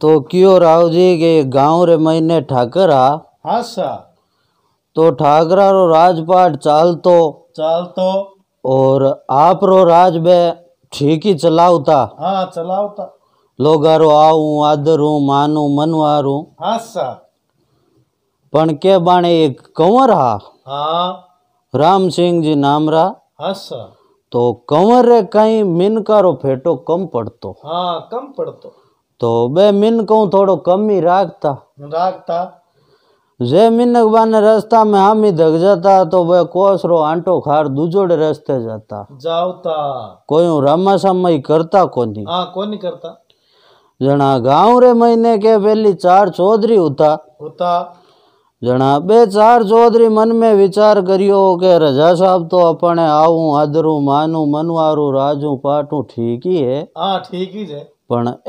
तो क्यों राव जी के गाँव रे महीने ठाकरा हाँ तो ठाकरा रो राजपाट चाल तो चाल तो और आप रो राज ठीक ही चलावता हाँ चलावता लोगारो आऊं आदरू मानू मनवारू हाँ पण के बाणे एक कंवर हा हाँ राम सिंह जी नाम हाँ तो कंवर रे कहीं मिनकारो फेटो कम पड़तो हाँ कम पड़तो तो बे मिन को थोड़ो कम ही राखता राखता जे मिनक बाने रास्ता में हम ही धक जाता तो वे कोसरो आंटो खार दूजोड़े रास्ते जाता जावता कोई रामा सामा ही करता कोनी हां कोनी करता जणा गांव रे महीने के पहली चार चौधरी उता उता जणा बे चार चौधरी मन में विचार करियो के रजा साहब तो अपने आऊं आदरू मानू मनवारू राजू पाटू ठीक ही है हां ठीक ही है ने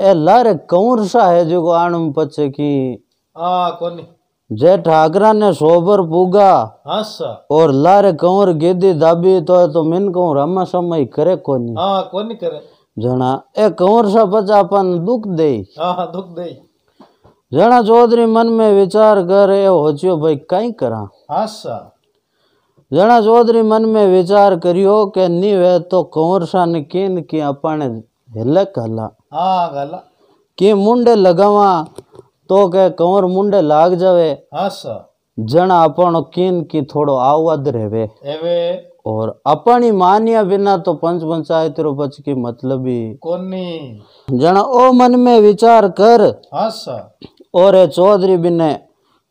सोबर पूगा हासा और लारे गेदी दाबी तो तो मिन समय करे कोनी हां कोनी करे ए सा अपन दुख दे हां दुख दे चौधरी मन में विचार कर ए होचियो भाई काई करा हासा जना चौधरी मन में विचार करियो के नी वे तो कंवर सा ने केन के अपन हेलक हला ಆಗಲ್ಲ કે મુંડે લગાવા તો કે કંવર મુંડે લાગ જવે जन अपन किन की थोड़ो आवाद रहे और अपनी मानिया बिना तो पंच पंचायत रो की मतलब ही कोनी जना ओ मन में विचार कर हाँ, और ए चौधरी बिने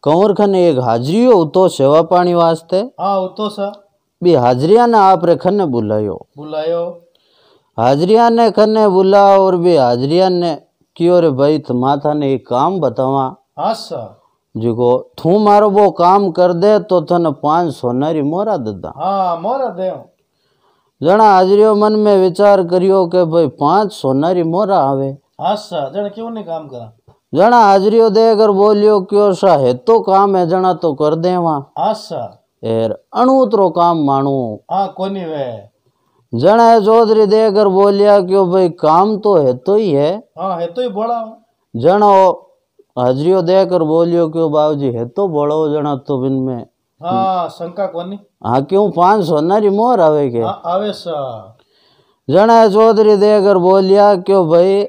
कंवर खन एक हाजरी हो तो सेवा पानी वास्ते हां उतो सा भी हाजरिया ने आप रे खन बुलायो बुलायो हाजरिया ने कने बुला और भी हाजरिया ने क्यों रे भाई माथा ने एक काम बतावा आसा हाँ, जिको थू मारो वो काम कर दे तो थने पांच सोनारी मोरा देदा हाँ मोरा दे जना हाजरियो मन में विचार करियो के भाई पांच सोनारी मोरा आवे आसा हाँ, जन क्यों नहीं काम करा जना हाजरियो दे अगर बोलियो क्यों सा है तो काम है जना तो कर देवा आसा हाँ, एर अणुतरो काम मानू हाँ कोनी वे जना है चौधरी देकर बोलिया क्यों भाई काम तो है तो ही है हाँ है तो ही बड़ा जन हजरियो देकर बोलियो कि बाबू जी है तो बड़ो जना तो बिन में हाँ, हाँ क्यों पांच सोनारी मोहर आवे के हाँ, आवे सा चौधरी देकर बोलिया क्यों भाई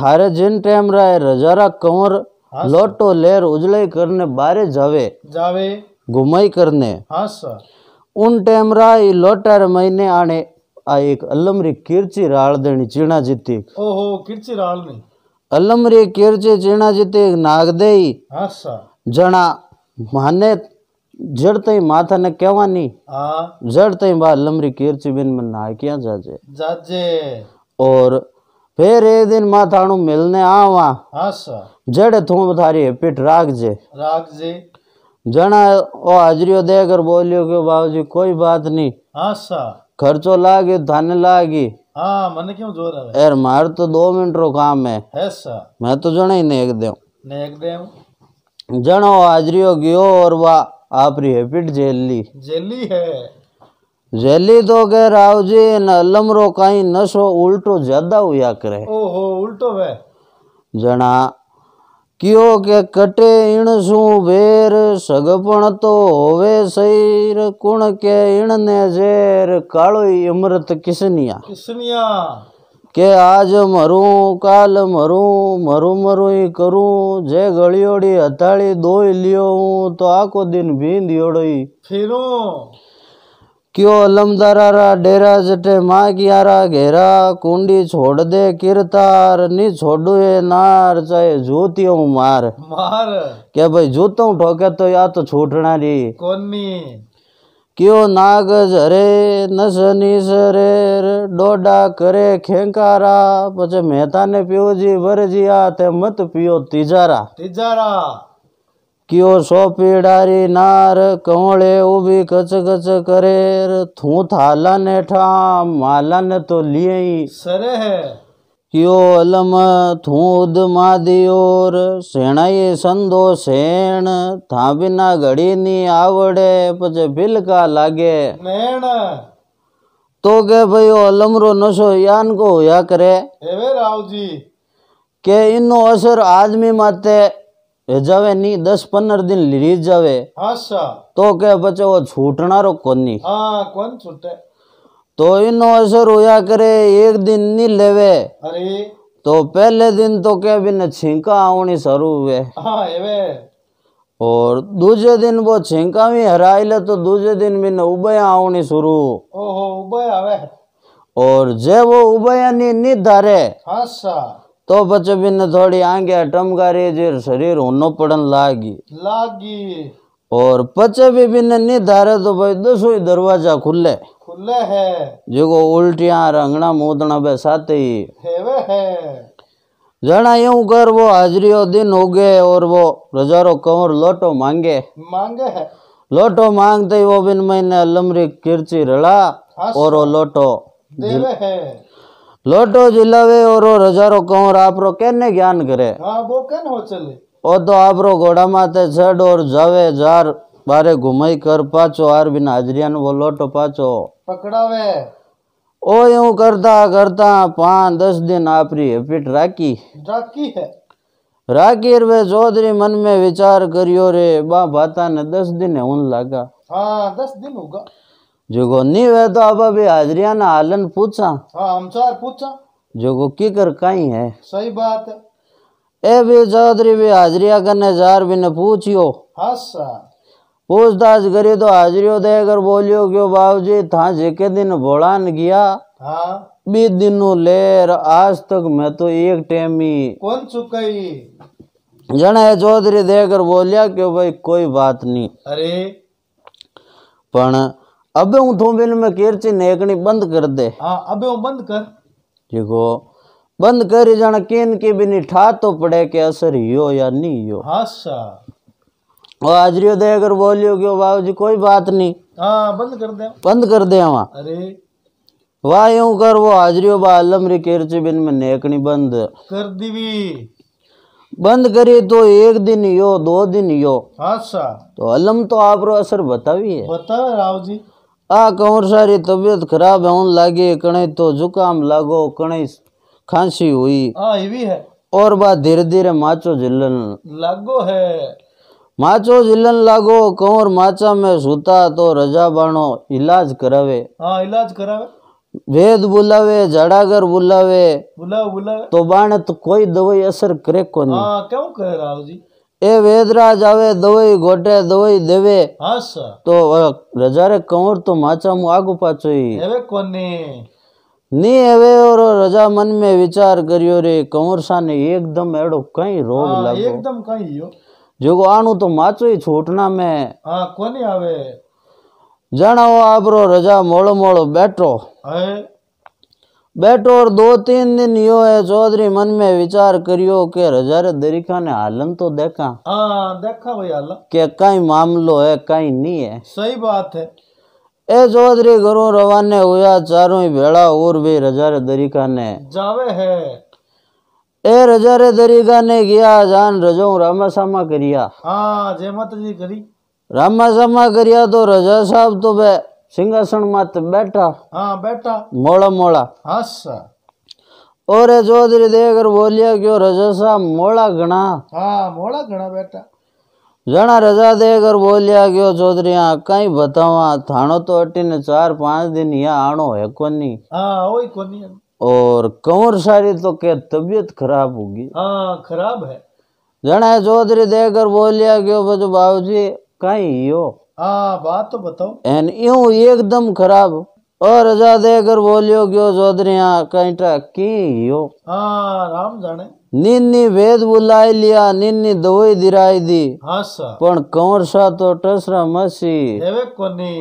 थारे जिन टाइम रहा है रजारा कंवर हाँ, लोटो लेर उजले करने बारे जावे जावे घुमाई करने हाँ उन टाइम रहा लोटर महीने आने આ એક અલ્લમરી किरची राल देनी चीणा जीते ओहो किरची राल नहीं અલ્લમરી કિરચી ચીણા જીતી નાગદેઈ હાસા જણા માને जड़ तई माथा ने केवानी हां जड़ तई बा लमरी किरची बिन मन ना किया जाजे जाजे और फिर एक दिन माथा नु मिलने आवा हां सा जड़ थू थारी पिट राख जे राख जे जना ओ हाजरियो देकर बोलियो के बाबूजी कोई बात नहीं हां खर्चो लागे धन लागी हाँ मन क्यों जोर है यार मार तो दो मिनट रो काम है ऐसा मैं तो जने ही नेक दे नेक देव जनो हाजरी हो गयो और वाह आप रिहेपिट जेली जेली है जेली तो गए राव जी न अलम रो काई नशो उल्टो ज्यादा हुआ करे ओहो उल्टो है जना કયો કે કટે ઈણ શું વેર સગપણ તો હોવે શૈર કુણ કે ઈણ ને ઝેર કાળો અમૃત કિસનિયા કિસનિયા કે આજ મરું કાલ મરું મરું મરું કરું જે ગળિયોડી હથાળી દોઈ લ્યો હું તો આખો દિન ભીંદ યોડોઈ ફેરો क्यों अलमदारा डेरा जटे माँ कियारा घेरा कुंडी छोड़ दे किरतार नी छोड़ू ये नार चाहे जूतियों मार मार क्या भाई जूतों ठोके तो या तो छूटना री कोनी क्यों नाग जरे नस निसरे डोडा करे खेंकारा पचे मेहता ने पियो जी वर जिया ते मत पियो तिजारा तिजारा क्यों सो पीड़ारी नार कंवड़े उभी कच कच करे थू थाला ने ठा माला ने तो लिए ही सरे है क्यो अलम थू उद मादियोर सेणाई संदो सेण था बिना घड़ी नी आवड़े पछ बिलका लागे नेण तो के भाई अलम रो नशो यान को होया करे राव जी के इनो असर आदमी माते है जावे नी दस पंद्रह दिन लीज जावे तो क्या बचे वो छूटना रो कोनी हाँ कौन छूटे तो इन असर होया करे एक दिन नहीं लेवे अरे तो पहले दिन तो क्या बिन छिंका आवनी शुरू हुए हाँ एवे और दूसरे दिन वो छिंका भी हराई ले तो दूसरे दिन भी न उबया आवनी शुरू ओहो उबया आवे और जब वो उबया नहीं नहीं धरे अच्छा तो बच्चों बिन थोड़ी आगे टमकारी जे शरीर उन्नो पड़न लागी लागी और पचे भी बिन नहीं धारे तो भाई दसो ही दरवाजा खुले खुले है जो उल्टिया रंगना मोदना बे साथ ही हेवे है जना यूं कर वो हाजरियों दिन हो गए और वो रजारो कंवर लोटो मांगे मांगे है लोटो मांगते वो बिन महीने अलमरी किरची रला हाँ और वो लोटो देवे है लोटो जिलावे और हजारो कौर आपरो केने ज्ञान करे हाँ, वो केन हो चले ओ तो आपरो घोड़ा माते चढ़ और जावे जार बारे घुमाई कर पाचो आर बिन हाजरिया वो लोटो पाचो पकड़ावे ओ यूं करता करता पांच दस दिन आपरी हेपिट राखी राखी है राखी रे चौधरी मन में विचार करियो रे बा भाता ने दस दिन उन लगा हाँ दस दिन होगा जो नहीं वे तो अब अभी हाजरिया ने आलन पूछा हाँ हमसार पूछा जोगो की कर काई है सही बात है ए भी चौधरी भी हाजरिया करने जार भी ने पूछियो हाँ, पूछताछ करी तो हाजरियो देकर बोलियो क्यों बाबूजी था जिके दिन भोड़ान गया हाँ। बीस दिनों लेर आज तक मैं तो एक टेम ही कौन चुकाई जने चौधरी देकर बोलिया क्यों भाई कोई बात नहीं अरे पण अबे हूं थोबिन में केरची नेकनी बंद कर दे हाँ अबे हूं बंद कर देखो बंद कर जाना केन के भी निठा तो पड़े के असर यो या नहीं यो हाँ सा अच्छा। और दे अगर बोलियो कि बाबू कोई बात नहीं हाँ बंद कर दे बंद कर दे वहाँ अरे वाह यूं कर वो हाजरियो बालम रे केरची बिन में नेकनी बंद कर दीवी बंद करे तो एक दिन यो दो दिन यो हाँ अच्छा। तो अलम तो आप रो असर बतावी है बता राव जी આ કંવરસારી તબિયત ખરાબ है होने लागी कणे तो जुकाम लागो कणे खांसी हुई आ, ये भी है और बाद धीरे धीरे माचो जिलन लागो है माचो जिलन लागो कंवर माचा में सूता तो रजा बाणो इलाज करावे हाँ इलाज करावे वेद बुलावे જડાગર बुलावे बुलावे बुलावे तो बाण तो कोई दवाई असर करे कोनी हाँ क्यों कह रहा जी એ વેદરાજ આવે દવઈ ગોટે દવઈ દેવે હસ તો રજારે કંવર તો માચામું આગુ પાછું હવે કોની ની હવે ઓરો રજા મન મે વિચાર કર્યો રે કંવર સાને એકદમ એડો કઈ રોગ લાગ્યો એકદમ કઈ ગયો જોગો આનું તો માચોય છોટના મે હા કોની આવે જણાવો આપરો રજા મોળો મોળો બેઠો હે बैठो और दो तीन दिन यो है चौधरी मन में विचार करियो के हजार दरीखा ने हालन तो देखा आ, हाँ, देखा भाई हालन के कई मामलो है कई नहीं है सही बात है ए चौधरी घरों रवाने हुआ चारों ही भेड़ा और भी हजार दरीखा ने जावे है ए रजारे दरीखा ने गया जान रजो रामा सामा करिया हाँ जय माता जी करी रामा सामा करिया तो रजा साहब तो भाई सिंहासन मत बैठा हाँ बैठा मोड़ा मोड़ा हसा और चौधरी देकर बोलिया क्यों रजसा मोड़ा घना हाँ मोड़ा घना बैठा जना रजा देकर बोलिया क्यों चौधरी यहाँ कहीं बतावा थानो तो अटीन चार पांच दिन यहाँ आनो है कोनी हाँ वो ही कोनी और कमर सारी तो क्या तबीयत खराब होगी हाँ खराब है जना चौधरी देकर बोलिया क्यों बजू बाबू जी कहीं यो हाँ बात तो बताओ एन यू एकदम खराब और आजादे अगर बोलियो गयो जोदरिया कैंटा की यो हाँ राम जाने निन्नी वेद बुलाई लिया निन्नी दवाई दिराई दी हाँ सा पण कौर सा तो टसरा मसी देवे कोनी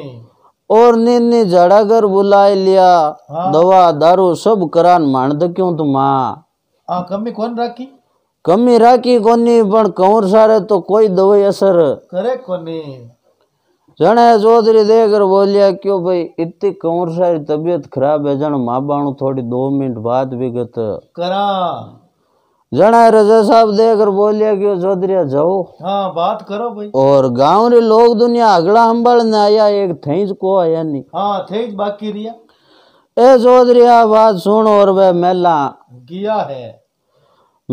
और निन्नी जड़ागर बुलाई लिया हाँ। दवा दारू सब करान मान मानद क्यों तुम माँ हाँ, कमी कौन राखी कमी राखी कोनी पण कौर सारे तो कोई दवाई असर करे कोनी जने चौधरी देकर बोलिया क्यों भाई इतनी कंवर सारी तबियत खराब है जन माँ बाणु थोड़ी दो मिनट बाद विगत करा जना रजा साहब देकर बोलिया क्यों चौधरी जाओ हाँ बात करो भाई और गांव रे लोग दुनिया अगला हम्बल ने आया एक थे को आया नहीं हाँ थे बाकी रिया ए चौधरी बात सुनो और वह मेला गया है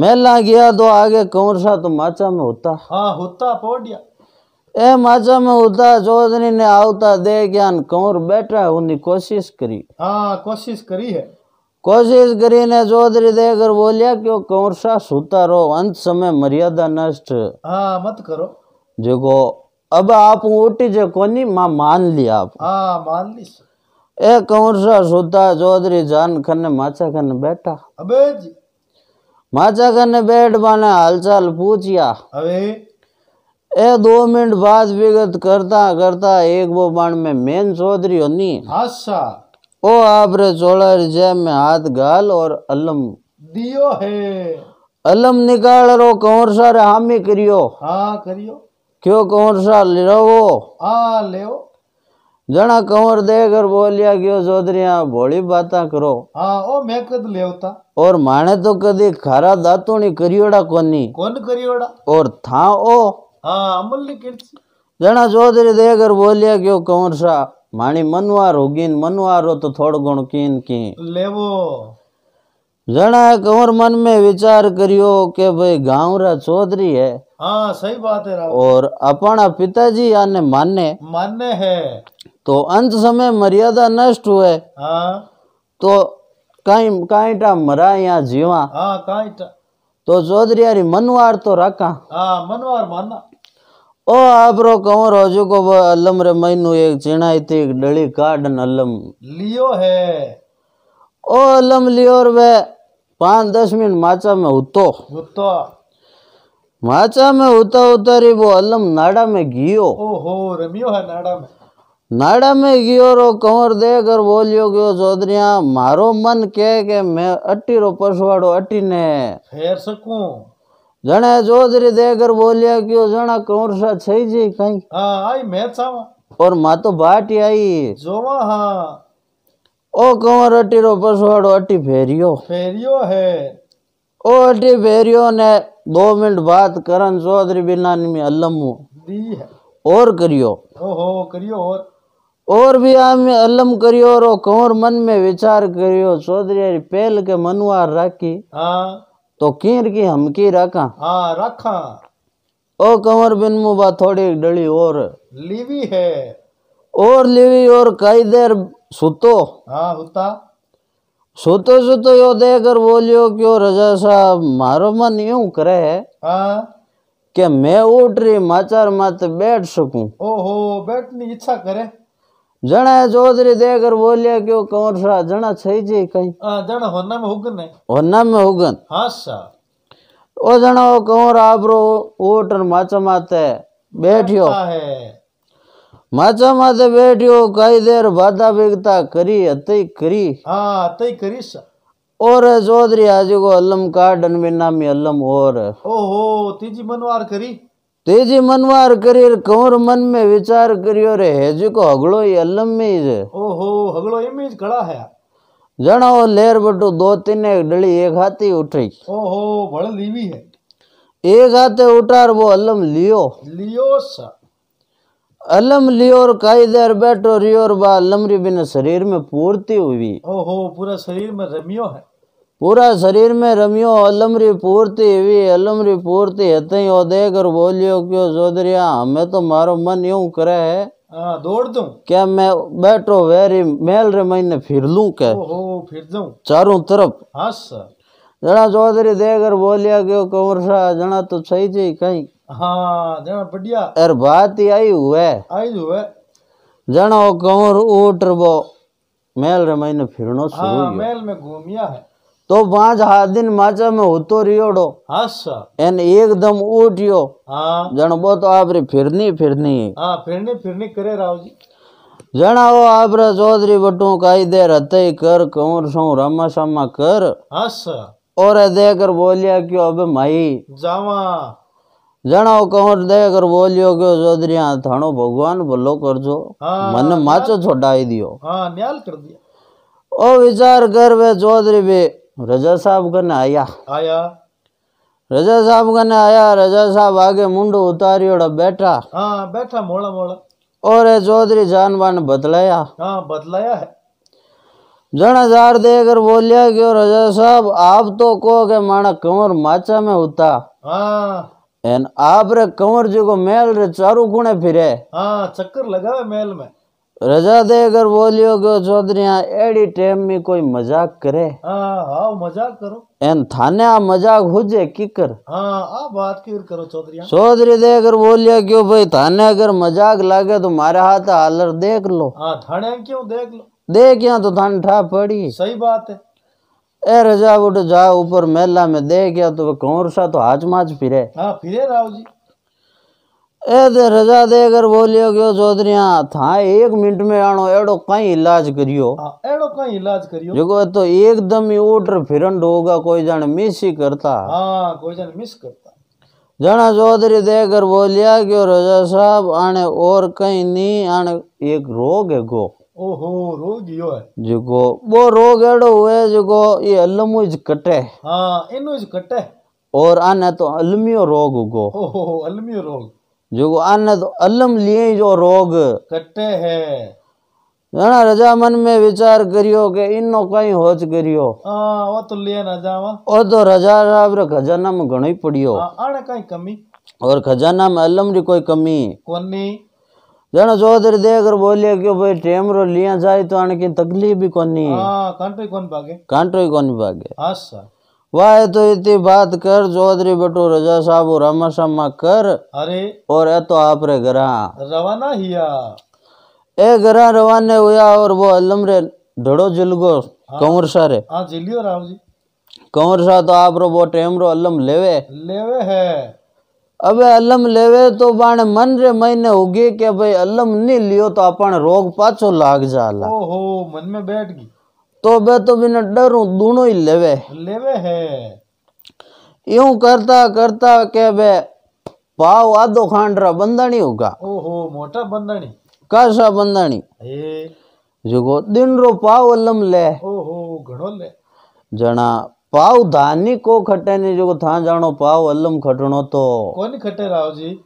मेला गया तो आगे कौन सा तो माचा में होता हाँ होता पोडिया ए माजा में उदा चौधरी ने आवता दे ज्ञान कौर बैठा उन्हें कोशिश करी हाँ कोशिश करी है कोशिश करी ने चौधरी देकर बोलिया क्यों कौर सा सुता रहो अंत समय मर्यादा नष्ट हाँ मत करो जो अब आप उठी जो कोनी माँ मान ली आप हाँ मान ली ए कौर सा सुता चौधरी जान खन माचा खन बैठा अबे जी माचा खन बैठ माने हालचाल पूछिया अबे ए दो मिनट बाद विगत करता करता एक वो बाण में मेन चौधरी होनी अच्छा ओ आप रे चोला जय में हाथ गाल और अलम दियो है अलम निकाल रो कौर सा रे हामी करियो हाँ करियो क्यों कौर सा ले रहो वो हाँ ले जना कंवर देकर बोलिया क्यों चौधरी यहाँ भोली बात करो हाँ ओ मैं कद ले होता और माने तो कदी खारा दातुनी करियोड़ा कोनी कौन करियोड़ा और था ओ हाँ, जना चौधरी देकर बोलिया क्यों कौन सा माणी मनवार होगी मनवार हो तो थोड़ गुण कीन की ले जना कंवर मन में विचार करियो के भाई गांव रा चौधरी है हाँ सही बात है और अपना पिताजी आने माने माने है तो अंत समय मर्यादा नष्ट हुए हाँ। तो काई मरा या जीवा हाँ काईटा तो चौधरी यारी मनवार तो रखा हाँ, मनवार माना ओ आपरो कंवर हो जो को अलम रे मैनू एक चिणाई थी एक डली काटन अलम लियो है ओ अलम लियो और वे पांच दस मिनट माचा में उतो उतो माचा में उता उतारी वो अलम नाड़ा में गियो ओ हो रमियो है नाड़ा में नाड़ा में गियो रो दे कर बोलियो गयो चौधरिया मारो मन कह के मैं अट्टी रो परसवाड़ो अट्टी ने फेर सकूं जने चौधरी देकर बोलिया कि जना कौर सा सही जी कहीं हां आई मैं चाव और माँ तो बाटी आई जोवा हां ओ कंवर अटी रो पसवाड़ो अटी फेरियो फेरियो है ओ अटी फेरियो ने 2 मिनट बात करन चौधरी बिना में अल्लमो दी है और करियो ओहो करियो और और भी आम अलम करियो और कंवर मन में विचार करियो चौधरी पहल के मनवार राखी हां तो केर के हम के रखा हाँ रखा ओ कंवर बिन मुबा थोड़ी डली और लीवी है और लीवी और कई देर सुतो हाँ होता सोते सोते यो देकर बोलियो क्यों रजा साहब मारो मन यू करे है कि मैं उठ रही माचार मत बैठ सकूं ओहो बैठने इच्छा करे जना चौधरी देकर बोलिया क्यों कौन सा जना सही जी कहीं जना होना में हुगन है होना में हुगन हां सा ओ जना ओ कौन आबरो ओटन ऊट माचा माते बैठियो माचा माते बैठियो कई देर बाधा बिगता करी अतई करी हां अतई करी सा और चौधरी आज को अल्लम का डन में नामी अल्लम और ओहो तीजी मनवार करी तो मनवार करिए कंवर मन में विचार करियो रे है जी को अगलो ही अलम्मी जे ओहो अगलो इमेज खड़ा है जना लेर बटो दो तीन एक डली एक हाथी उठी ओहो बड़ा लीवी है एक हाथे उठार वो अलम लियो लियो सा अलम लियो और कई देर बैठो रियो और बा अलम बिना शरीर में पूर्ति हुई ओहो पूरा शरीर में रमियो है पूरा शरीर में रमियो अलम री पूर्ति हुई अलम री पूर्ति हतई और देख और बोलियो क्यों चौधरिया हाँ, हमें तो मारो मन यूं करे है हाँ, दौड़ दू क्या मैं बैठो वेरी मेल रे मैंने फिर लू क्या ओ, फिर जाऊं चारों तरफ हाँ सर जना चौधरी देख और बोलिया क्यों कंवर शाह जना तो सही थी कहीं हाँ जना बढ़िया अर बात ही आई हुए आई हुए जना कंवर उठ रो मेल रे मैंने फिरनो शुरू हाँ, मेल में घूमिया है तो पांच हाथ दिन माचा में होतो रियोड़ो हाँ, एन एकदम उठियो हाँ। जनबो तो आप फिरनी फिरनी आ, हाँ, फिरनी फिरनी करे राव जी जनाओ आप चौधरी बटू कई देर हते कर कमर सो रामा शामा कर और दे कर बोलिया क्यों अब माई जावा जनाओ कमर दे कर बोलियो क्यों चौधरी थानो भगवान भलो कर जो मन माचो छोटाई दियो न्याल कर दिया ओ विचार कर वे चौधरी भी रजा साहब कने आया आया रजा साहब कने आया रजा साहब आगे मुंडो उतारियो बैठा हाँ बैठा मोड़ा मोड़ा और चौधरी जानवान बतलाया हाँ बतलाया है जनाजार देकर बोलिया कि रजा साहब आप तो को के माना कंवर माचा में होता हाँ एन आप रे कंवर जी को मेल रे चारों कुने फिरे हाँ चक्कर लगा मेल में रजा दे अगर बोलियो गो चौधरी हाँ, एडी टेम में कोई मजाक करे हाँ, हाँ मजाक करो एन थाने आ मजाक हो जाए की कर हाँ आ बात की करो चौधरी हाँ। चौधरी दे अगर बोलियो क्यों भाई थाने अगर मजाक लागे तो मारे हाथ आलर देख लो हाँ थाने क्यों देख लो देख यहाँ तो थाने ठा पड़ी सही बात है ए रजा उठ जा ऊपर मेला में देख गया तो कौन सा तो हाथ माच फिरे हाँ फिरे राव जी रजा दे रजा बोलियो क्यों चौधरी था एक मिनट में आनो एड़ो कई इलाज करियो हाँ, एड़ो कई इलाज करियो देखो तो एकदम ही उठर फिरन होगा कोई जान मिस ही करता हाँ कोई जान मिस करता जना चौधरी देकर बोलिया क्यों रजा साहब आने और कहीं नहीं आने एक रोग है गो ओहो रोग यो है जको वो रोग एड़ो हुए जको ये अलमुज कटे हां इनुज कटे और आने तो अलमियो रोग गो ओहो अलमियो रोग जो आनद अलम लिए जो रोग कटे है ना रजा मन में विचार करियो के इनो कहीं होच करियो आ, हाँ, वो तो लिए रजावा और तो रजा साहब रे खजाना में घणो पड़ियो हाँ, आने कहीं कमी और खजाना में अलम री कोई कमी कोनी जाना चौधरी देकर बोले कि भाई टेम रो लिया जाए तो आने की तकलीफ भी कोनी हां कांटो ही कोन भागे कांटो ही कोन भागे हां सर वाह तो इतनी बात कर चौधरी बटो रजा साहब और रामा शामा कर अरे और ए तो आप रे घरा रवाना हिया ए घरा रवाना हुआ और वो अलम रे धड़ो जिलगो हाँ। कंवर शाह रे हां जिलियो राव जी कंवर शाह तो आप रो वो टेम रो अलम लेवे लेवे है अबे अलम लेवे तो बाण मन रे महीने होगी के भाई अलम नहीं लियो तो अपन रोग पाछो लाग जाला ओहो मन में बैठ गई तो बे तो बिना डरू दूनो ही लेवे लेवे है यूं करता करता के बे पाव आधो खांडरा बंधनी होगा ओहो मोटा बंधनी कासा बंधनी जुगो दिन रो पाव अलम ले ओहो घणो ले जना पाव धानी को खटे ने जो था जानो पाव अलम खटणो तो कोनी खटे राव जी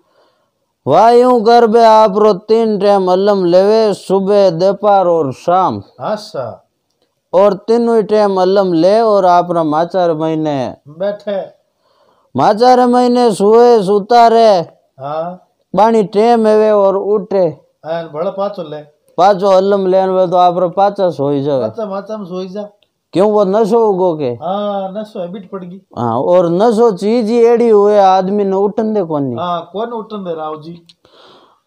वाह यूं कर बे आप रो तीन टाइम अलम लेवे सुबह दोपहर और शाम अच्छा और तीनों टाइम अलम ले और आप माचार महीने बैठे माचार महीने सुए सुता रहे हाँ। टेम है और उठे बड़ा पाचो ले पाचो अलम ले वे तो आप पाचा सोई जावे पाचा माचा में सोई जा क्यों वो नशो उगो के हाँ नशो हैबिट पड़ गई हाँ और नशो चीज ही एड़ी हुए आदमी ने उठन दे कौन नहीं हाँ कौन उठन दे राव जी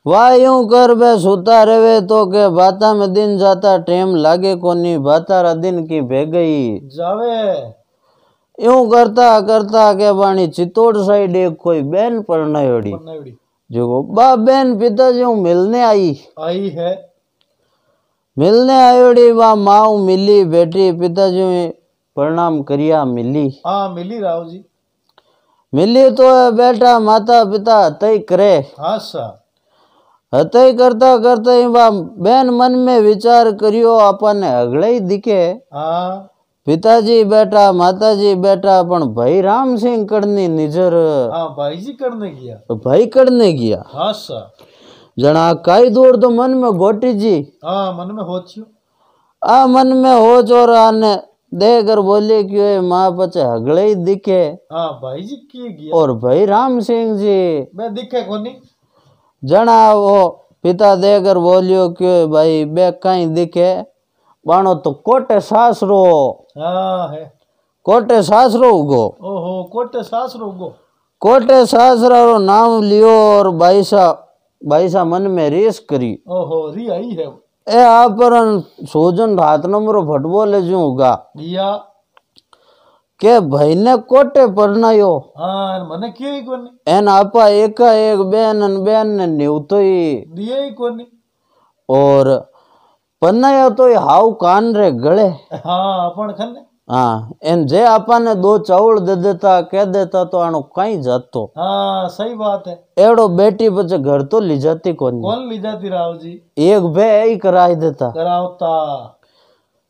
वाह यूं कर बे सुता रहे तो के बाता में दिन जाता टेम लागे कोनी बाता रा दिन की भे गई जावे यूं करता करता के बाणी चितोड़ साइड एक कोई बहन परनायोड़ी जो बा बहन पिताजी हूँ मिलने आई आई है मिलने आयोड़ी वा माऊ मिली बेटी पिताजी प्रणाम करिया मिली हाँ मिली राव जी मिली तो बेटा माता पिता तय करे हाँ सा हतय करता करता इवाम बेन मन में विचार करियो अपन अगड़ाई दिखे पिताजी बेटा माताजी बेटा अपन भाई राम सिंह करनी निजर भाई जी करने गया भाई करने गया जना काई दूर तो मन में गोटी जी आ, मन में हो आ मन में हो चोर आने कर बोले क्यों है माँ पचे अगले ही दिखे आ, भाई जी की गया। और भाई राम सिंह जी मैं दिखे को नहीं जना वो पिता देकर बोलियो कि भाई बे कहीं दिखे बाणो तो कोटे सासरो है कोटे सासरो उगो ओहो कोटे सासरो उगो कोटे सासरा रो नाम लियो और भाई सा भाई सा मन में रेस करी ओहो री आई है ए आपरन सोजन रात नंबर फुटबॉल जो होगा या કે ભાઈને કોટે પરણાયો હા મને કે કોની એન આપા એકા એક બેન ને બેન ને નીવતો ઈ દિયે કોની ઓર પરણાયો તો એ હાવ કાન રે ગળે હા પણ ખને હા એમ જે આપણને દો ચાવળ દે દેતા કે દેતા તો આનો કઈ જતો હા સહી વાત હે એડો બેટી પછી ઘર તો લીજાતી કોની કોણ લીજાતી રાવજી એક ભે એ કરાઈ દેતા કરાવતા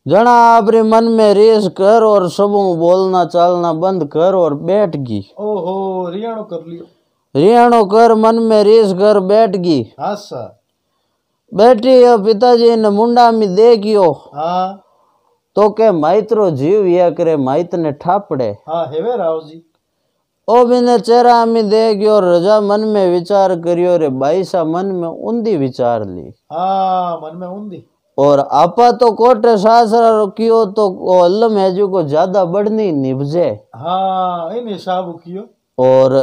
जना अपने मन में रेस कर और सब बोलना चालना बंद कर और बैठ गई ओहो रियाणो कर लियो रियाणो कर मन में रेस कर बैठ गई हाँ बैठी और पिताजी ने मुंडा में दे कियो हाँ। तो के माइत्रो जीव या करे माइत ने ठापड़े हाँ हेवे राव जी ओ भी ने चेहरा में दे गयो रजा मन में विचार करियो रे बाईसा मन में उन्दी विचार ली हाँ मन में उन्दी और आपा तो कोट सासरा रो तो अल्लम है जो को ज्यादा बढ़नी निभजे हाँ इन हिसाब कियो और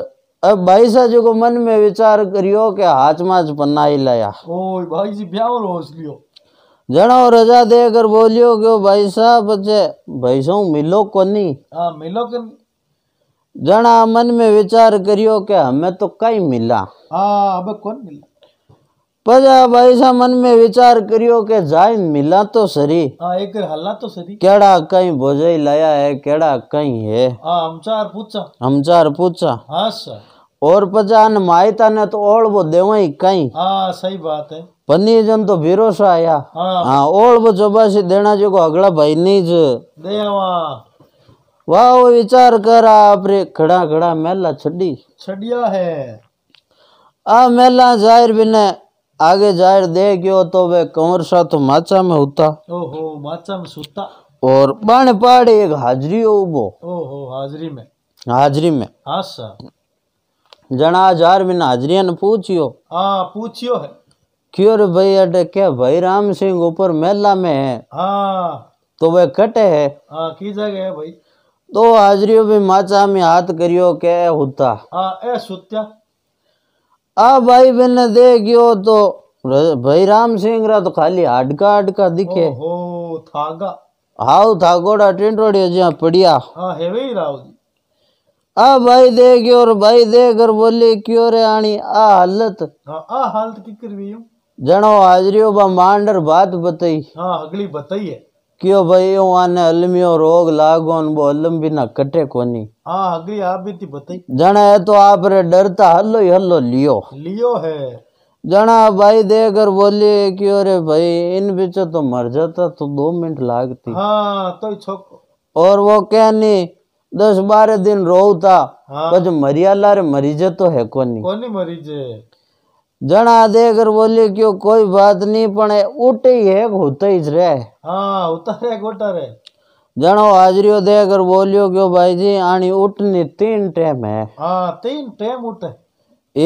अब भाई सा जो को मन में विचार करियो के हाथ माच ही लाया ओ भाई जी ब्यावर होस लियो और रजा दे कर बोलियो के भाई साहब बच्चे भाई साहब मिलो कोनी हां मिलो के जना मन में विचार करियो के हमें तो कई मिला हाँ अब कौन मिला पजा भाई सा मन में विचार करियो के जाय मिला तो सरी हाँ एक हल्ला तो सरी केड़ा कहीं बोझई लाया है केड़ा कहीं है हाँ हमचार पूछा हमचार पूछा हाँ सर और पजान माइता ने तो ओल वो देव कई हाँ सही बात है पन्नी जन तो भीरोस आया हाँ, हाँ ओल वो जबासी देना जो को अगला भाई नहीं जो वाह वो विचार करा अपने खड़ा खड़ा मेला छड़ी छड़िया है आ मेला जाहिर भी ने आगे जाहिर दे गयो तो वे कंवर सा तो माचा में होता ओहो माचा में सुता और बाण पाड़े एक हाजरी हो उबो ओहो हाजरी में हाजरी में हाँ जना हजार बिन हाजरिया ने पूछियो हाँ पूछियो है क्यों रे भाई अटे क्या भाई राम सिंह ऊपर मेला में है हाँ तो वे कटे है हाँ की जगह है भाई तो हाजरियों भी माचा में हाथ करियो के होता हाँ ए सुत्या आ भाई बने देख यो तो भाई राम सिंह रा तो खाली हाडका हाडका दिखे हो थागा हाउ थागोड़ा टिंडोड़ी जहां पड़िया आ भाई देख और भाई देख और बोले क्यों रे आनी आ हालत हां आ हालत की करवी जणो हाजरियो बा मांडर बात बताई हां अगली बताई है क्यों भाई वाने अलमियो रोग लागोन वो अलम भी ना कटे कोनी हाँ अगली आप भी थी बताई जाना है तो आप रे डरता हल्लो हल्लो लियो लियो है जाना भाई देकर बोली क्यों रे भाई इन बीच तो मर जाता तो दो मिनट लागती हाँ तो छोक और वो क्या नहीं दस बारह दिन रोता हाँ। मरिया लारे मरीज तो है कोनी कोनी मरीज जना જણા દે કર બોલી કયો કોઈ વાત નહીં પણ ઉઠે હેક હોતા જ રે હા ઉતારે ઉતારે જણો હાજરીઓ દે बोलियो क्यों भाई जी आनी ઉઠની तीन टाइम है हाँ तीन टाइम उठे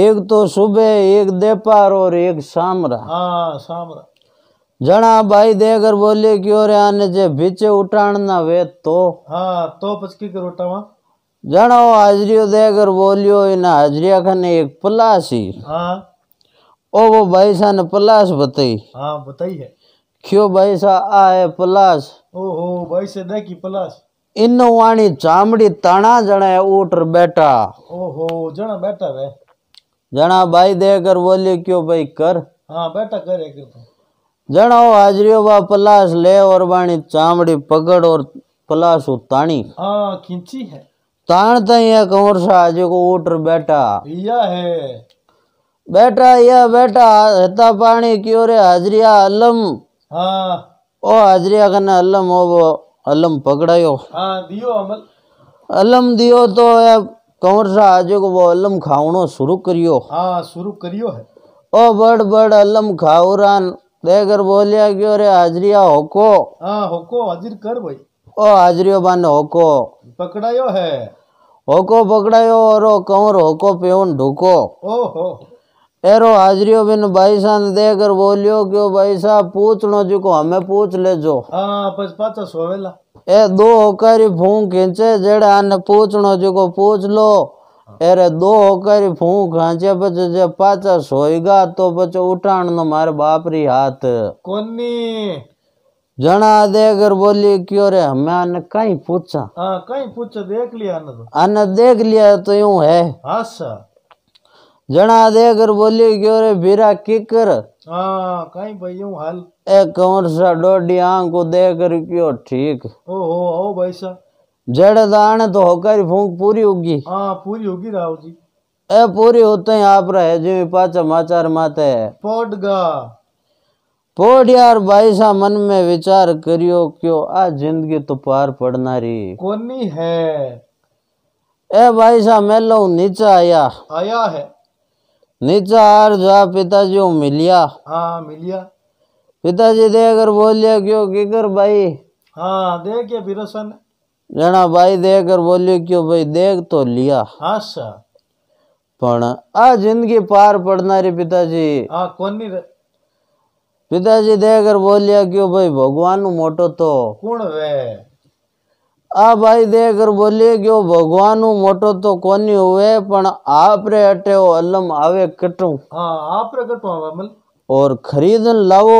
एक तो सुबह एक दोपहर और एक शाम रहा हाँ रहा जना भाई देकर बोले क्यों रे आने जे बीचे उठान ना वे तो हाँ तो पचकी कर उठावा जणो हाजरियो देकर बोलियो इन हाजरिया खाने एक पलासी हाँ ओ वो भाई साहब ने प्लास बताई हाँ बताई है क्यों भाई साहब आ है प्लास ओहो भाई से देखी प्लास इन वाणी चामड़ी ताना है ऊटर बैठा ओहो जना बैठा है जना भाई देकर बोले क्यों भाई कर हाँ बैठा करे कर जना वो हाजरियो बा प्लास ले और वाणी चामड़ी पकड़ और प्लास उतानी हाँ खींची है तान तई है कंवर सा जो को ऊटर बैठा या है बैठा या बैठा हेता पानी क्यों रे हाजरिया अलम हाँ ओ हाजरिया कने अलम हो वो अलम पकड़ायो हाँ दियो अमल अलम दियो तो कंवर सा आज वो अलम खावणो शुरू करियो हाँ शुरू करियो है ओ बड़ बड़ अलम खावरान देकर बोलिया क्यों रे हाजरिया होको हाँ होको हाजिर कर भाई ओ हाजरियो बान होको पकड़ायो है होको पकड़ायो और कंवर होको पेवन ढुको ओहो एरो हाजरी बिन भाई साहब देकर बोलियो क्यों भाई साहब हाँ, पूछ लो हमें पूछ ले जो दो होकर खींचे पूछनो पूछ लो अरे दो होकर बच पाचा सोएगा तो बच उठान नो मारे बाप री हाथ कोनी जना देकर बोली क्यों रे हमें कहीं पूछा हाँ, कहीं पूछा देख लिया तो। देख लिया तो यूं है अच्छा। जना देकर बोली क्यों रे बीरा किकर हाँ, कहीं भाई यूं हाल कौन सा डोडी आंख को देकर क्यों ठीक आओ भाई जड़ तो होकर फूंक पूरी होगी हाँ पूरी होगी राव जी ए पूरी होते हैं आप रहे जी पाचा माचार माते पोट यार भाई सा मन में विचार करियो क्यों आ जिंदगी तो पार पड़ना री कोनी है ए भाई सा लो नीचा आया आया है निचार जा पिताजी हूँ मिलिया हाँ मिलिया पिताजी दे अगर बोलिया क्यों किकर भाई हाँ देखे के फिर जना भाई देकर बोलियो क्यों भाई देख तो लिया अच्छा पण आ जिंदगी पार पड़ना रे पिताजी हाँ कौन नहीं पिताजी देकर बोलिया क्यों भाई भगवान मोटो तो कौन वे आ भाई देखकर बोलिए क्यों भगवान मोटो तो कोनी हुए पण आपरे अटे ओ अलम आवे कटो हां आपरे कटो आवे मल और खरीदन लावो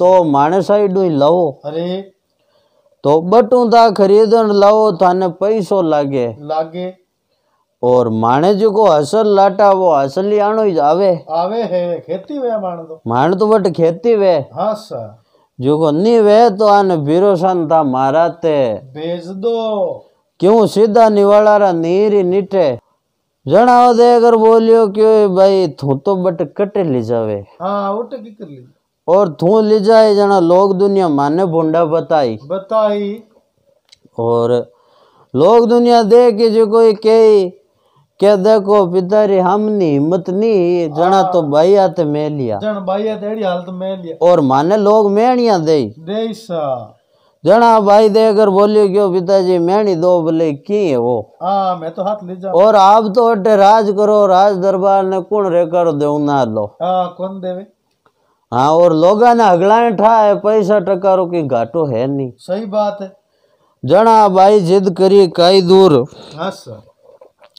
तो माने साइड ही लावो अरे तो बटू था खरीदन लावो थाने पैसो लागे लागे और माने जो को असल लाटा वो असली आनो ही आवे आवे है खेती वे माने तो माने तो बट खेती वे हाँ सर जो नहीं वे तो आने बीरो था मारा ते भेज दो क्यों सीधा निवाला रा नीर ही निटे जनाओ दे अगर बोलियो क्यों भाई थू तो बट कटे ले जावे हाँ उठ की कर ली और थू ले जाए जना लोग दुनिया माने भुंडा बताई बताई और लोग दुनिया देख के जो कोई कही કે દેખો પિતારી हमनी हिम्मत नहीं जना तो भाई हाथ में लिया जन भाई हाथ एड़ी हालत में लिया और माने लोग मेहणिया दे जना भाई दे अगर बोलियो क्यों पिताजी मेहणी दो बोले की है वो आ, मैं तो हाथ ले जा और आप तो अटे राज करो राज दरबार ने कौन रेकर दे ना लो आ, कौन देवे हाँ और लोगा ने हगलाने ठा है पैसा टकारो की घाटो है नहीं सही बात है जना भाई जिद करी कई दूर हाँ सर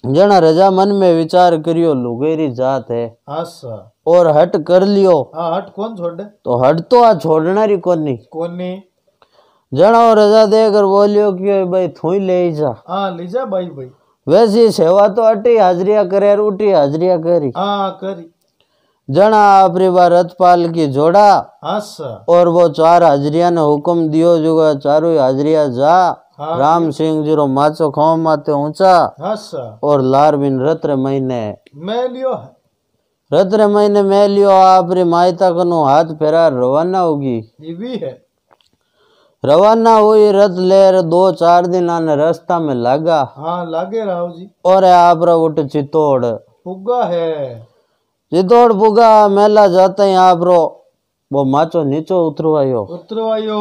जना रजा मन में विचार करियो लुगेरी जात है और हट कर लियो हट कौन छोड़ तो हट तो आ छोड़ना री कौन नहीं कौन नहीं जना और रजा देकर बोलियो कि भाई थू ले जा आ, ले जा भाई भाई वैसी सेवा तो अटी हाजरिया करे उठी हाजरिया करी आ, करी जना आखिरी बार रथपाल की जोड़ा और वो चार हाजरिया ने हुक्म दियो जुगा चारों हाजरिया जा हाँ। राम सिंह जीरो माचो खो माते ऊंचा अच्छा। और लार बिन रत्र महीने मैं रत्र महीने मैं लियो आप रे मायता कनो हाथ फेरा रवाना होगी है रवाना हुई रथ लेर दो चार दिन आने रास्ता में लगा हाँ लागे राव जी और आप उठ चितोड़ पुगा है चितोड़ पुगा मेला जाते हैं आप रो वो माचो नीचो उतरवायो उतरवायो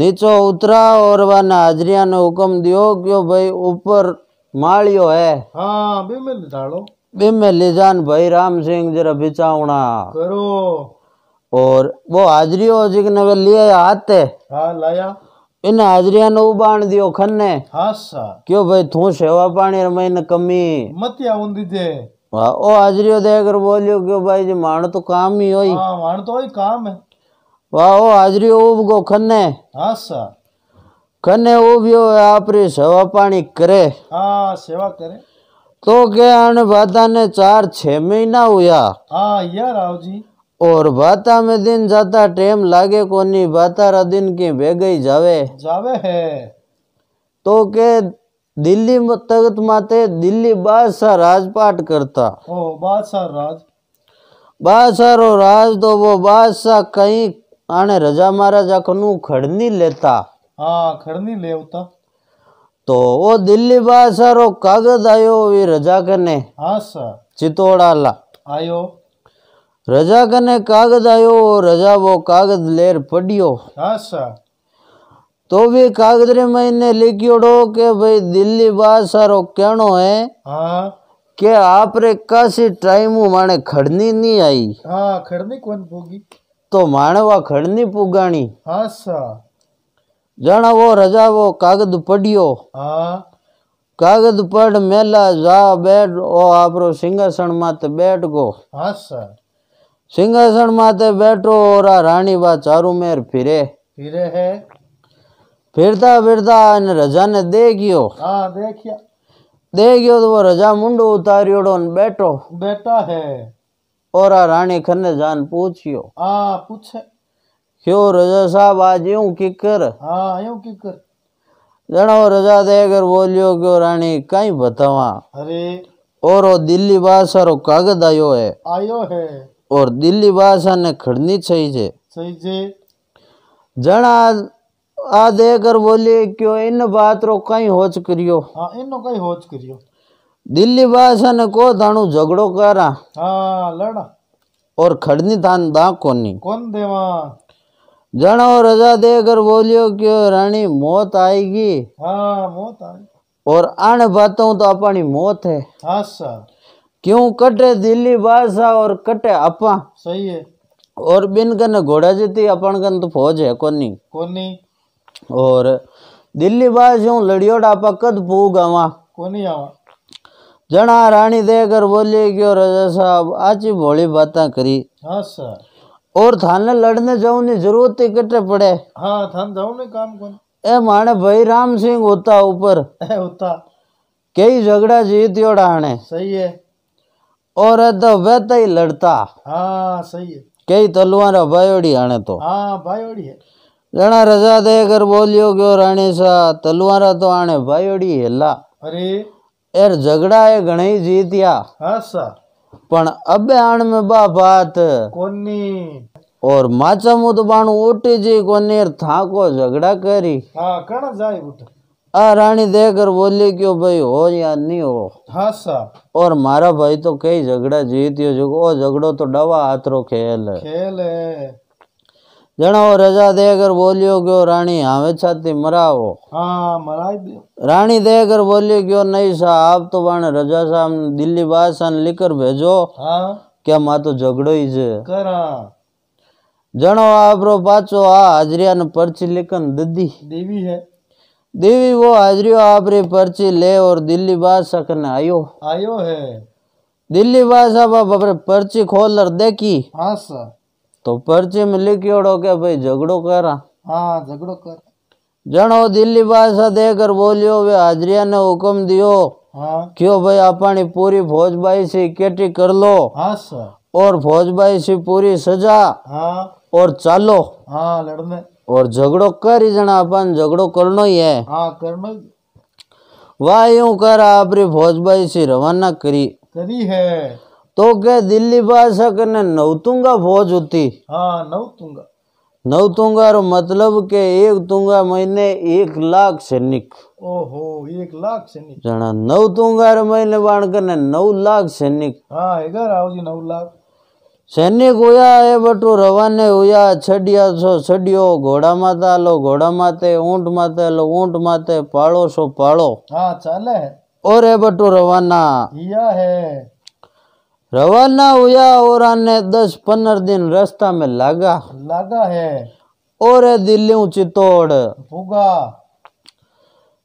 નીચો ઉતરા ઓર વા હાજરિયાને હુકમ દિયો કે ભાઈ ઉપર માળ્યો હે હા બે ले जान भाई राम सिंह जरा बिचावना करो और वो हाजरियो जिकने वे लिए हाथ हां लाया इन हाजरिया ने उबाण दियो खन्ने हां क्यों भाई थू सेवा पानी रमई ने कमी मत आवन दीजे हां ओ देख देकर बोलियो क्यों भाई जी माण तो काम ही होई हां माण तो काम है વાહો હાજરી ઉભગો ખને હા સર ખને ઉભ્યો આપણી सेवा पानी करे હા हाँ, सेवा करे तो के अन बाता ने चार छह महीना हुआ हाँ यार आओ जी और बाता में दिन जाता टेम लागे कोनी बाता रा दिन के बे गई जावे जावे है तो के दिल्ली तख्त माते दिल्ली बादशाह राजपाट करता ओ बादशाह राज बादशाह और राज तो वो बादशाह कहीं આણે રજા મહારાજા કનું ખડની લેતા હા ખડની લેવતા તો ઓ દિલ્હી બાદશાહ રો કાગદ આયો એ રજા કને હા સર चितोड़ाला आयो रजा कने कागज आयो रजा वो कागज लेर पड़ियो तो भी कागज रे मैंने लिखियोड़ो के भाई दिल्ली बादशाह रो है हाँ के आप रे काशी टाइम माने खड़नी नहीं आई हाँ खड़नी कौन होगी તો માણવા ખડની પુગાણી આસા જણાવો રજાવો કાગદ પડ્યો હા કાગદ પડ મેલા જા બેઠ ઓ આપણો સિંહાસણ માથે બેઠ ગો હા સિંહાસણ માથે બેઠો ઓરા રાણી બા ચારુ મેર ફિરે ફિરે હે ફિરતા ફિરતા અને રજાને દે ગયો હા દેખ્યા દે ગયો તો રજા મુંડો ઉતાર્યો ને બેઠો બેટા હે और आ रानी खन्ने जान पूछियो आ पूछे क्यों रजा साहब आज यूं किकर हां यूं किकर जणो रजा देकर बोलियो क्यों रानी काई बतावा अरे और वो दिल्ली बादशाह रो कागज आयो है आयो है और दिल्ली बादशाह ने खड़नी चाहिए जे सही जे जणा आ देकर बोले क्यों इन बात रो कहीं होच करियो हां इनो कहीं होच करियो दिल्ली बादशाह ने को थानू झगड़ो करा हाँ लड़ा और खड़नी थान दा कोनी कौन देवा जनो रजा देकर बोलियो कि रानी मौत आएगी हाँ मौत आएगी और अन बातों तो अपनी मौत है हाँ क्यों कटे दिल्ली बादशाह और कटे अपा सही है और बिन कने घोड़ा जीती अपन कन तो फौज है कोनी कोनी और दिल्ली बादशाह लड़ियोड़ा अपा कद पूगा वहां कोनी आवा जना रानी देकर बोली क्यों राजा साहब आज भोली बात करी हाँ सर और थाने लड़ने जाऊं नहीं जरूरत ही कटे पड़े हाँ थान जाऊं नहीं काम कौन ए माने भाई राम सिंह होता ऊपर होता कई झगड़ा जीत योड़ा हने सही है और तो वैता ही लड़ता हाँ सही है कई तलवार भाईड़ी आने तो हाँ भाईड़ी है जना रजा देकर बोलियो क्यों रानी सा तलवार तो आने भाईड़ी हेला अरे एर झगड़ा है घणई जीतिया ऐसा પણ અબે આણ મે બા વાત કોની ઓર માચા મુ તો બાણું ઓટી જી કોની થાકો ઝઘડા કરી હા કણ જાય બુટ આ રાણી દેકર બોલી ગયો ભાઈ હો યા નહીં હો હા સા ઓર મારા ભાઈ તો કઈ ઝઘડા જીત્યો જો ઓ ઝઘડો તો ડવા આતરો ખેલ ખેલ હે जनो रजा देकर बोलियो क्यों रानी हमें छाती मरावो हाँ मरा रानी बोलियो क्यों नहीं साहब तो बाण रजा साहब दिल्ली बादशाह लिखकर भेजो हाँ। क्या माँ तो झगड़ो ही से करा जणो पाचो आ हाजरिया ने पर्ची लिखन दीदी देवी है देवी वो हाजरियो आपरी पर्ची ले और दिल्ली बादशाह कने आयो आयो है दिल्ली बादशाह बाप पर्ची खोल देखी हाँ सर तो पर्ची में लिखी ओडो के भाई झगड़ो करा हाँ झगड़ो कर जनो दिल्ली भाषा देकर बोलियो वे हाजरिया ने हुक्म दियो हाँ। क्यों भाई अपनी पूरी फौजबाई से इकट्ठी कर लो हाँ और फौजबाई से पूरी सजा हाँ। और चालो हाँ लड़ने और झगड़ो कर ही जना अपन झगड़ो करना ही है हाँ करनो वाह यूं कर आपरी फौजबाई से रवाना करी करी है तो क्या दिल्ली ભાષા કને नवतुंगा फौज होती हाँ नवतुंगा नवतुंगा रो मतलब के एक तुंगा महीने एक लाख सैनिक ओहो एक लाख सैनिक जना नवतुंगा रो महीने बाण कने नौ लाख सैनिक हाँ हेगा राव जी नौ लाख सैनिक होया है बटो रवाने होया छड़िया सो छड़ियो घोड़ा माता लो घोड़ा माते ऊंट माते लो ऊंट माते पाड़ो सो पाड़ो हाँ चाले है और है बटो रवाना या है रवाना हुआ और आने दस पंद्रह दिन रास्ता में लागा लागा है और दिल्ली चित्तौड़ फुगा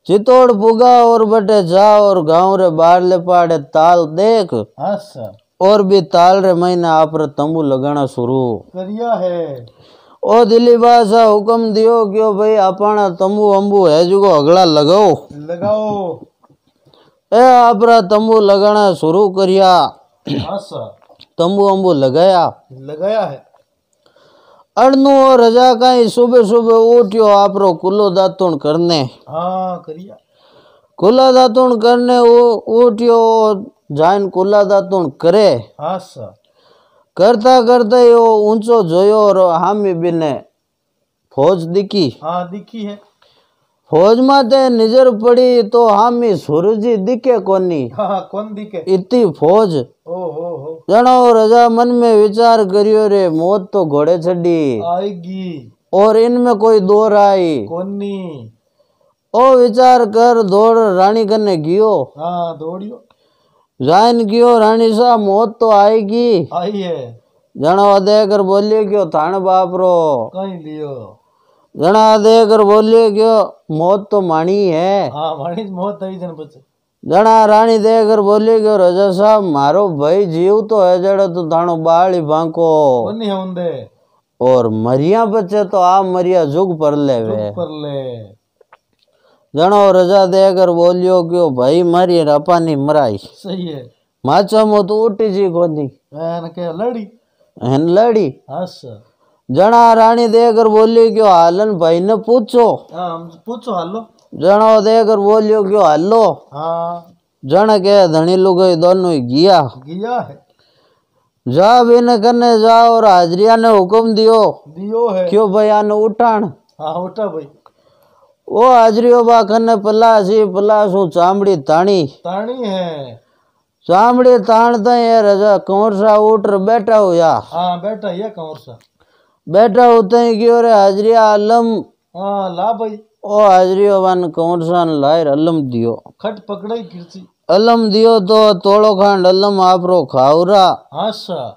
चित्तौड़ पुगा और बटे जा और गांव रे बाहरले पाड़े ताल देख अच्छा। और भी ताल रे महीना आप रे तंबू लगाना शुरू करिया है ओ दिल्ली बादशाह हुक्म दियो कि भाई अपना तंबू अंबू है जो अगला लगाओ लगाओ ए आप तंबू लगाना शुरू करिया तंबू अम्बू लगाया लगाया है और रजा काई सुबह सुबह उठियो आप रो कुलो दातुण करने हाँ करिया कुला दातुण करने उठियो जाइन कुला दातुण करे हाँ करता करता यो ऊंचो जोयो और हामी बिने फौज दिखी हाँ दिखी है फौज में नजर पड़ी तो हम ही सूरज दिखे कोनी हाँ, हाँ, कौन दिखे इतनी फौज जनो रजा मन में विचार करियो रे मौत तो घोड़े छड़ी आएगी और इनमें कोई दो आई कोनी ओ विचार कर दौड़ रानी कने गियो हाँ, दौड़ियो जान गियो रानी सा मौत तो आएगी आई है जनो देख कर बोलियो क्यों थान बाप रो कहीं लियो जना देख बोलिए क्यों मौत तो मानी है हाँ तो रानी देख बोलिए क्यों राजा साहब मारो भाई जीव तो है जड़ा तू दानो बाल बांको और मरिया बचे तो आप मरिया जुग पर ले वे पर ले जनो रजा देकर बोलियो क्यों भाई मरी अपा नहीं मराई सही है माचो मो तो उठी जी कोनी लड़ी लड़ी हाँ सर जना रानी देकर बोलियो क्यों हालन भाई ने पूछो पूछो हालो जना देकर बोलियो क्यों हालो जन के धनी लोग दोनों ही गिया गिया है जा भी न करने जा और हाजरिया ने हुक्म दियो दियो है क्यों भाई आने उठान हाँ उठा भाई वो हाजरियो बा कने पलासी पलासू चामड़ी तानी तानी है चामड़ी ताण ताई रजा कंवर सा उठ बैठा हो या हाँ बैठा ये कंवर सा बैठा होता है कि और हाजरी आलम हाँ ला भाई ओ हाजरी वान कौन सा लायर अलम दियो खट पकड़ाई किरसी अलम दियो तो तोड़ो खांड अलम आप रो खावरा हाँ